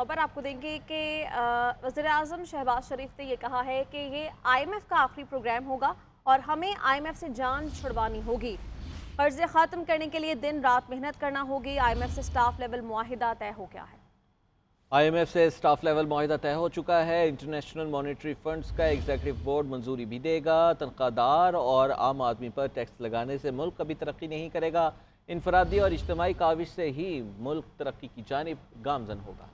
खबर आपको देंगे कि वजे अजम शहबाज शरीफ ने यह कहा है कि ये आईएमएफ का आखिरी प्रोग्राम होगा और हमें आईएमएफ से जान छुड़वानी होगी कर्ज ख़त्म करने के लिए दिन रात मेहनत करना होगी आईएमएफ से स्टाफ लेवल माहिदा तय हो गया है आईएमएफ से स्टाफ लेवल माहिदा तय हो चुका है इंटरनेशनल मॉनिटरी फंड्स का एग्जीक्यूटिव बोर्ड मंजूरी भी देगा तनख्वाहदार और आम आदमी पर टैक्स लगाने से मुल्क कभी तरक्की नहीं करेगा इनफरादी और इज्तमाही काविश से ही मुल्क तरक्की की जानब गामजन होगा